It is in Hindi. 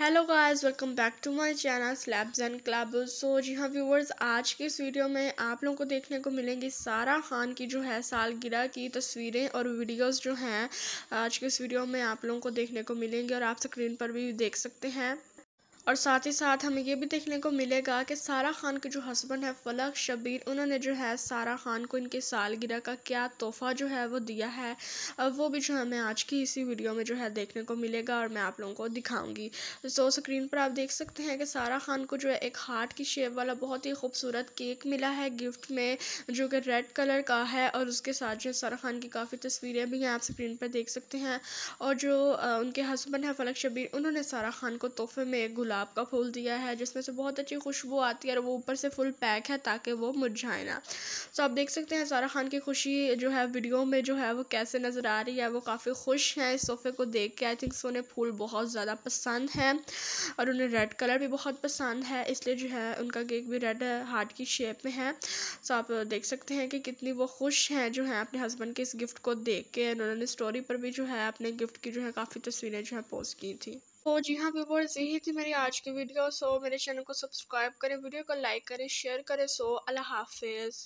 hello guys welcome back to my channel slabs and club so जी हाँ व्यूवर्स आज के इस वीडियो में आप लोगों को देखने को मिलेंगी सारा खान की जो है सालगिरह की तस्वीरें और वीडियोस जो हैं आज के इस वीडियो में आप लोगों को देखने को मिलेंगी और आप स्क्रीन पर भी देख सकते हैं और साथ ही साथ हमें ये भी देखने को मिलेगा कि सारा खान के जो हस्बैंड है फलक शबीर उन्होंने जो है सारा खान को इनके सालगिरह का क्या तोहफ़ा जो है वो दिया है वो भी जो हमें आज की इसी वीडियो में जो है देखने को मिलेगा और मैं आप लोगों को दिखाऊंगी सो स्क्रीन पर आप देख सकते हैं कि सारा खान को जो है एक हार्ट की शेप वाला बहुत ही खूबसूरत केक मिला है गिफ्ट में जो कि रेड कलर का है और उसके साथ जो सारा खान की काफ़ी तस्वीरें भी हैं आप स्क्रीन पर देख सकते हैं और जो उनके हस्बैंड है फलक शबीर उन्होंने सारा खान को तोहफे में गुलाब गुलाब का फूल दिया है जिसमें से बहुत अच्छी खुशबू आती है और वो ऊपर से फुल पैक है ताकि वो मुरझाए ना सो आप देख सकते हैं सारा खान की खुशी जो है वीडियो में जो है वो कैसे नज़र आ रही है वो काफ़ी खुश हैं इस सोफ़े को देख के आई थिंक उन्हें फूल बहुत ज़्यादा पसंद है और उन्हें रेड कलर भी बहुत पसंद है इसलिए जो है उनका केक भी रेड हार्ट की शेप में है सो आप देख सकते हैं कि कितनी वो खुश हैं जो है अपने हस्बैंड के इस गिफ्ट को देख के उन्होंने स्टोरी पर भी जो है अपने गिफ्ट की जो है काफ़ी तस्वीरें जो है पोस्ट की थी तो जी हाँ व्यूवर्स यही थी मेरी आज की वीडियो सो मेरे चैनल को सब्सक्राइब करें वीडियो को लाइक करें शेयर करें सो अल्लाह हाफिज़